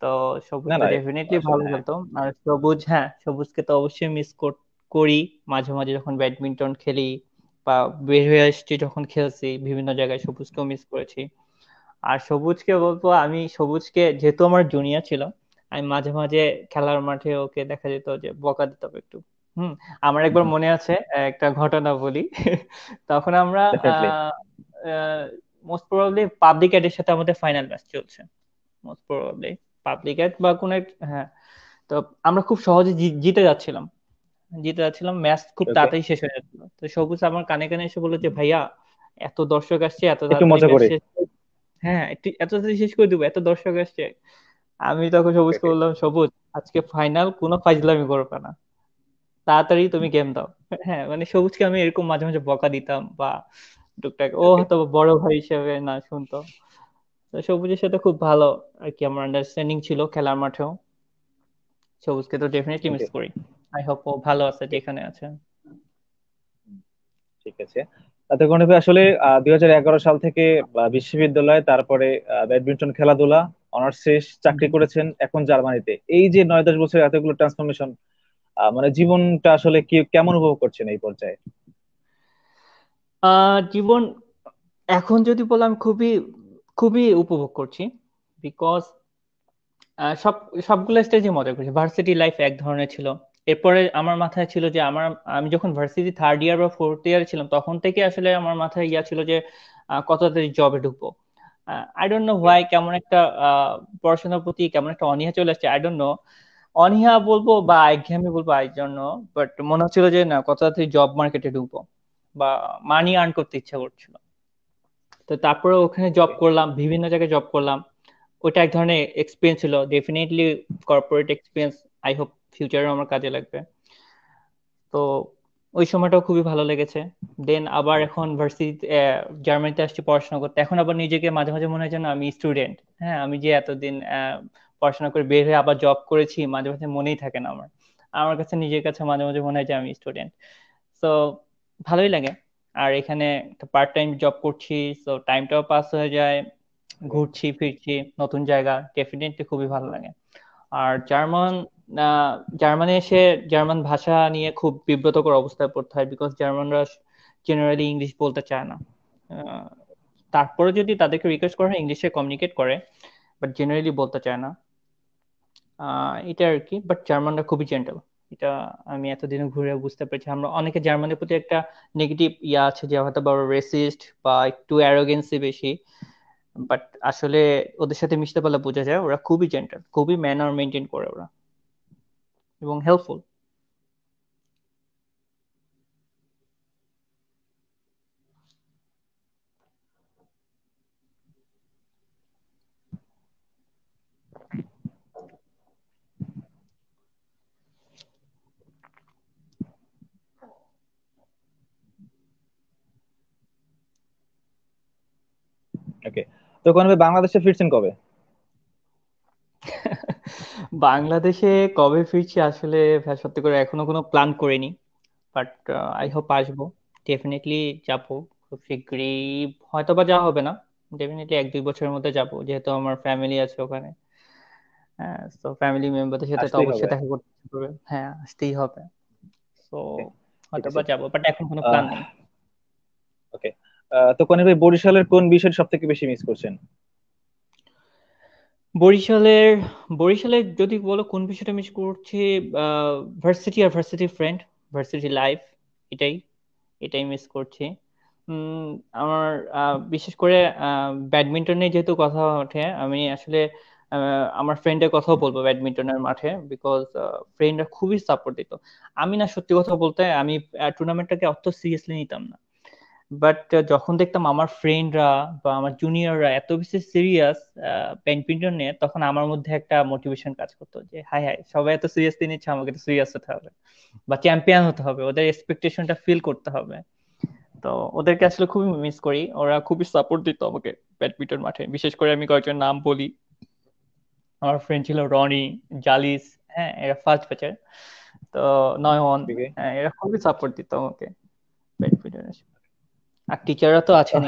তো সবুজ ডেফিনেটলি ভালো খেলতো আর সবুজ হ্যাঁ সবুজকে তো অবশ্যই মিস করি মাঝে মাঝে যখন ব্যাডমিন্টন খেলি বা বের হয়ে আসছি যখন খেলছি বিভিন্ন জায়গায় সবুজকেও মিস করেছি আর সবুজকে বলবো আমি সবুজকে যেহেতু আমার জুনিয়র ছিল আমি মাঝে মাঝে খেলার মাঠে ওকে দেখা যেত যে বকা দিতাম একটু হুম আমার একবার মনে আছে একটা ঘটনা বলি তখন আমরা মোস্ট প্রবাবলি পাবলিক এর সাথে আমাদের ফাইনাল ম্যাচ চলছে মোস্ট প্রবাবলি পাবলিক এড বা কোনো হ্যাঁ তো আমরা খুব সহজে জিতে যাচ্ছিলাম জিতে যাচ্ছিলাম ম্যাচ খুব তাড়াতাড়ি শেষ হয়ে যাচ্ছিল তো সবুজ আমার কানে কানে এসে বললো যে ভাইয়া এত দর্শক আসছে এত তাড়াতাড়ি হ্যাঁ এত তাড়াতাড়ি শেষ করে দেবো এত দর্শক আসছে আমি তখন সবুজ বললাম সবুজ আজকে ফাইনাল কোনো ফাইজলামি করবে না তাড়াতাড়ি তুমি গেম দাও হ্যাঁ মানে সবুজকে আমি এরকম মাঝে মাঝে বকা দিতাম বা টুকটাক ও হয়তো বড় ভাই হিসেবে না শুনতো সবুজের সাথে খুব ভালো আর কি আমার আন্ডারস্ট্যান্ডিং ছিল খেলার মাঠেও সবুজকে তো ডেফিনেটলি মিস করি আই হোপ ও ভালো আছে যেখানে আছে ঠিক আছে তাতে আচ্ছা, কোনো আসলে দুই সাল থেকে বিশ্ববিদ্যালয়ে তারপরে ব্যাডমিন্টন খেলাধুলা অনার্স শেষ চাকরি করেছেন এখন জার্মানিতে এই যে নয় দশ বছরের এতগুলো ট্রান্সফরমেশন মানে জীবনটা আসলে কি কেমন উপভোগ করছেন এই পর্যায়ে জীবন এখন যদি বললাম খুবই খুবই উপভোগ করছি বিকজ সব সবগুলো স্টেজে মজা করছি ভার্সিটি লাইফ এক ধরনের ছিল এরপরে আমার মাথায় ছিল যে আমার আমি যখন ভার্সিটি থার্ড ইয়ার বা ফোর্থ ইয়ার ছিলাম তখন থেকে আসলে আমার মাথায় ইয়া ছিল যে কত তাদের জবে ঢুকবো আই ডোন্ট নো হোয়াই কেমন একটা পড়াশোনার প্রতি কেমন একটা অনীহা চলে আসছে আই ডোন্ট নো অনিহা বলবো বা একঘেয়েমি বলবো আই জন্য বাট মনে হচ্ছিল যে না কত তাড়াতাড়ি জব মার্কেটে ঢুকবো বা মানি আর্ন করতে ইচ্ছা করছিল তো তারপরে ওখানে জব করলাম বিভিন্ন জায়গায় জব করলাম ওটা এক ধরনের এক্সপিরিয়েন্স ছিল definitely corporate experience I hope ফিউচারে আমার কাজে লাগবে তো ওই সময়টাও খুবই ভালো লেগেছে দেন আবার এখন ভার্সিটি জার্মানিতে আসছি পড়াশোনা করতে এখন আবার নিজেকে মাঝে মাঝে মনে হয় যেন আমি স্টুডেন্ট হ্যাঁ আমি যে এতদিন পড়াশোনা করে বের হয়ে আবার জব করেছি মাঝে মাঝে মনেই থাকে না আমার আমার কাছে নিজের কাছে মাঝে মাঝে মনে হয় যে আমি স্টুডেন্ট তো ভালোই লাগে আর এখানে পার্ট টাইম জব করছি তো টাইমটাও পাস হয়ে যায় ঘুরছি ফিরছি নতুন জায়গা ডেফিনেটলি খুবই ভালো লাগে আর জার্মান জার্মানি এসে জার্মান ভাষা নিয়ে খুব বিব্রতকর অবস্থায় পড়তে হয় বিকজ জার্মানরা জেনারেলি ইংলিশ বলতে চায় না তারপরে যদি তাদেরকে রিকোয়েস্ট করা হয় ইংলিশে কমিউনিকেট করে বাট জেনারেলি বলতে চায় না এটা আর কি বাট জার্মানরা খুবই জেন্টাল এটা আমি এতদিনে ঘুরে বুঝতে পেরেছি আমরা অনেকে জার্মানির প্রতি একটা নেগেটিভ ইয়া আছে যে হয়তো বড় রেসিস্ট বা একটু অ্যারোগেন্সি বেশি বাট আসলে ওদের সাথে মিশতে পারলে বোঝা যায় ওরা খুবই জেন্টাল খুবই ম্যানার মেনটেন করে ওরা এবং হেল্পফুল ওকে তো কোন বাংলাদেশে ফিরছেন কবে বাংলাদেশে কবে ফিরছি আসলে সত্যি করে এখনো কোনো প্ল্যান করিনি বাট আই হোপ আসবো ডেফিনেটলি যাবো খুব শীঘ্রই হয়তো বা যাওয়া হবে না ডেফিনেটলি এক দুই বছরের মধ্যে যাব যেহেতু আমার ফ্যামিলি আছে ওখানে তো ফ্যামিলি মেম্বারদের সাথে তো অবশ্যই দেখা করতে হবে হ্যাঁ আসতেই হবে তো হয়তো বা যাবো বাট এখন কোনো প্ল্যান নেই ওকে তো কোন ভাই বরিশালের কোন বিষয় সব থেকে বেশি মিস করছেন বরিশালের বরিশালের যদি বলো কোন বিষয়টা মিস ভার্সিটি আর ভার্সিটি ফ্রেন্ড ভার্সিটি লাইফ এটাই এটাই মিস আমার বিশেষ করে ব্যাডমিন্টনে যেহেতু কথা ওঠে আমি আসলে আমার ফ্রেন্ডের কথাও বলবো ব্যাডমিন্টনের মাঠে বিকজ ফ্রেন্ডরা খুবই সাপোর্ট দিত আমি না সত্যি কথা বলতে আমি টুর্নামেন্টটাকে অত সিরিয়াসলি নিতাম না বাট uh, যখন দেখতাম আমার ফ্রেন্ডরা বা আমার জুনিয়ররা এত বেশি সিরিয়াস ব্যাডমিন্টন নিয়ে তখন আমার মধ্যে একটা মোটিভেশন কাজ করতো যে হাই হাই সবাই এত সিরিয়াসলি নিচ্ছে আমাকে তো সিরিয়াস হতে হবে বা চ্যাম্পিয়ন হতে হবে ওদের এক্সপেকটেশনটা ফিল করতে হবে তো ওদেরকে আসলে খুবই মিস করি ওরা খুবই সাপোর্ট দিত আমাকে ব্যাডমিন্টন মাঠে বিশেষ করে আমি কয়েকজন নাম বলি আমার ফ্রেন্ড ছিল রনি জালিস হ্যাঁ এরা ফার্স্ট ব্যাচের তো নয়ন হ্যাঁ, এরা খুবই সাপোর্ট দিত আমাকে ব্যাডমিন্টনের আর টিচাররা তো আছেন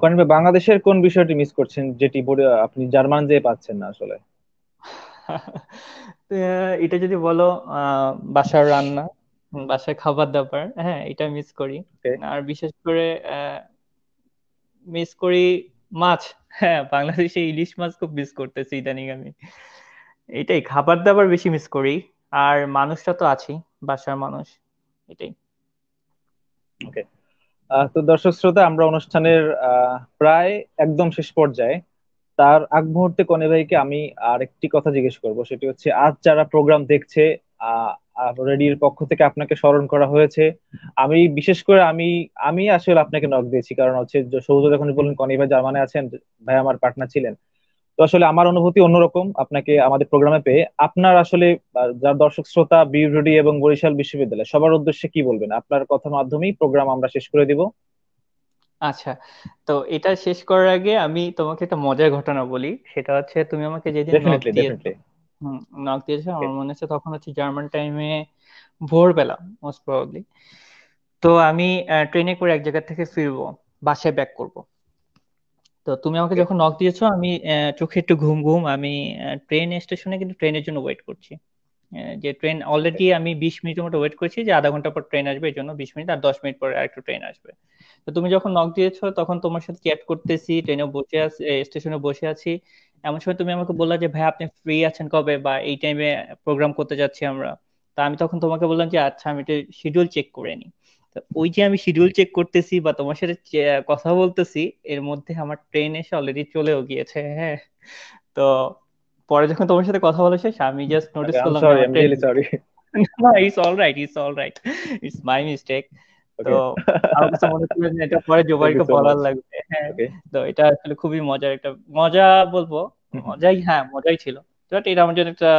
করেন বাংলাদেশের কোন বিষয়টি মিস করছেন যেটি আপনি জার্মান যে পাচ্ছেন না আসলে এটা যদি বলো বাসার রান্না বাসায় খাবার দাবার হ্যাঁ এটা মিস করি আর বিশেষ করে মিস করি মাছ হ্যাঁ বাংলাদেশে ইলিশ মাছ খুব মিস করতেছি ইদানিং আমি এটাই খাবার দাবার বেশি মিস করি আর মানুষটা তো আছেই বাসার মানুষ এটাই ওকে তো দর্শক শ্রোতা আমরা অনুষ্ঠানের প্রায় একদম শেষ পর্যায়ে তার আগ মুহূর্তে কনে ভাইকে আমি আর একটি কথা জিজ্ঞেস করব সেটি হচ্ছে আজ যারা প্রোগ্রাম দেখছে রেডিওর পক্ষ থেকে আপনাকে স্মরণ করা হয়েছে আমি বিশেষ করে আমি আমি আসলে আপনাকে নক দিয়েছি কারণ হচ্ছে সৌজ যখন বললেন কনে ভাই জার্মানে আছেন ভাই আমার পার্টনার ছিলেন তো আসলে আমার অনুভূতি অন্যরকম আপনাকে আমাদের প্রোগ্রামে পেয়ে আপনার আসলে যার দর্শক শ্রোতা বিউরডি এবং বরিশাল বিশ্ববিদ্যালয় সবার উদ্দেশ্যে কি বলবেন আপনার কথার মাধ্যমেই প্রোগ্রাম আমরা শেষ করে দিব আচ্ছা তো এটা শেষ করার আগে আমি তোমাকে একটা মজার ঘটনা বলি সেটা হচ্ছে তুমি আমাকে যেদিন নক হুম নক দিয়েছো আমার মনে আছে তখন হচ্ছে জার্মান টাইমে ভোরবেলা মোস্ট প্রবাবলি তো আমি ট্রেনে করে এক জায়গা থেকে ফিরবো বাসায় ব্যাক করবো তো তুমি আমাকে যখন নক দিয়েছো আমি চোখে একটু ঘুম ঘুম আমি ট্রেন স্টেশনে কিন্তু ট্রেনের জন্য ওয়েট করছি যে ট্রেন অলরেডি আমি বিশ মিনিটের মতো ওয়েট করছি যে আধা ঘন্টা পর ট্রেন আসবে এই জন্য বিশ মিনিট আর দশ মিনিট পরে আরেকটু ট্রেন আসবে তো তুমি যখন নক দিয়েছো তখন তোমার সাথে চ্যাট করতেছি ট্রেনে বসে আছি স্টেশনে বসে আছি এমন সময় তুমি আমাকে বললা যে ভাই আপনি ফ্রি আছেন কবে বা এই টাইমে প্রোগ্রাম করতে যাচ্ছি আমরা তা আমি তখন তোমাকে বললাম যে আচ্ছা আমি একটু শিডিউল চেক করে নিই ওই যে আমি শিডিউল চেক করতেছি বা তোমার সাথে কথা বলতেছি এর মধ্যে আমার ট্রেন এসে অলরেডি চলেও গিয়েছে হ্যাঁ তো পরে যখন তোমার সাথে কথা বলা শেষ আমি জাস্ট নোটিস করলাম সরি না it's alright it's alright it's my mistake তো এটা পরে জোবাইকে বলার লাগবে হ্যাঁ। তো এটা আসলে খুবই মজার একটা মজা বলবো মজাই হ্যাঁ মজাই ছিল বাট এটা আমার জন্য একটা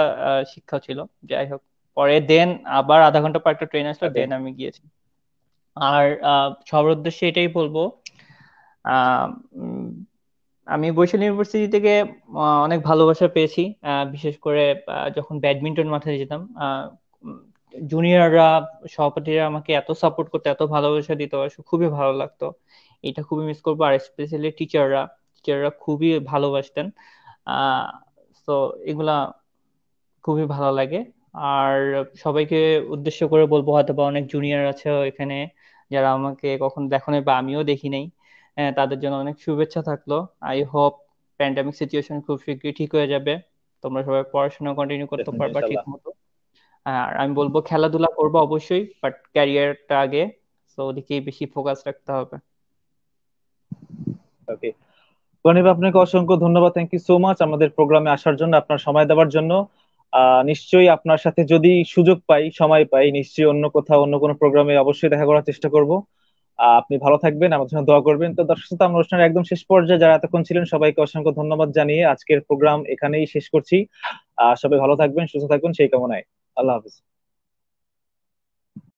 শিক্ষা ছিল যাই হোক পরে দেন আবার আধা ঘন্টা পর একটা ট্রেন আসলো দেন আমি গিয়েছি আর সবার উদ্দেশ্যে এটাই বলবো আমি বরিশাল ইউনিভার্সিটি থেকে অনেক ভালোবাসা পেয়েছি বিশেষ করে যখন ব্যাডমিন্টন মাঠে যেতাম জুনিয়ররা সহপাঠীরা আমাকে এত সাপোর্ট করতে এত ভালোবাসা দিত খুবই ভালো লাগতো এটা খুবই মিস করবো আর স্পেশালি টিচাররা টিচাররা খুবই ভালোবাসতেন তো এগুলা খুবই ভালো লাগে আর সবাইকে উদ্দেশ্য করে বলবো হয়তো বা অনেক জুনিয়র আছে এখানে যারা আমাকে কখনো দেখো নাই বা আমিও দেখি নাই তাদের জন্য অনেক শুভেচ্ছা থাকলো আই হোপ প্যান্ডামিক সিচুয়েশন খুব শীঘ্রই ঠিক হয়ে যাবে তোমরা সবাই পড়াশোনা কন্টিনিউ করতে পারবে ঠিক মতো আর আমি বলবো খেলাধুলা করবো অবশ্যই বাট ক্যারিয়ারটা আগে তো ওদিকেই বেশি ফোকাস রাখতে হবে ওকে গণিব আপনাকে অসংখ্য ধন্যবাদ থ্যাংক ইউ সো মাচ আমাদের প্রোগ্রামে আসার জন্য আপনার সময় দেওয়ার জন্য নিশ্চয়ই আপনার সাথে যদি সুযোগ পাই সময় পাই নিশ্চয়ই অন্য কোথাও অন্য কোনো প্রোগ্রামে অবশ্যই দেখা করার চেষ্টা করব আপনি ভালো থাকবেন আমাদের জন্য দোয়া করবেন তো দর্শক শ্রোতা আমরা অনুষ্ঠানের একদম শেষ পর্যায়ে যারা এতক্ষণ ছিলেন সবাইকে অসংখ্য ধন্যবাদ জানিয়ে আজকের প্রোগ্রাম এখানেই শেষ করছি সবাই ভালো থাকবেন সুস্থ থাকবেন সেই কামনায় আল্লাহ হাফিজ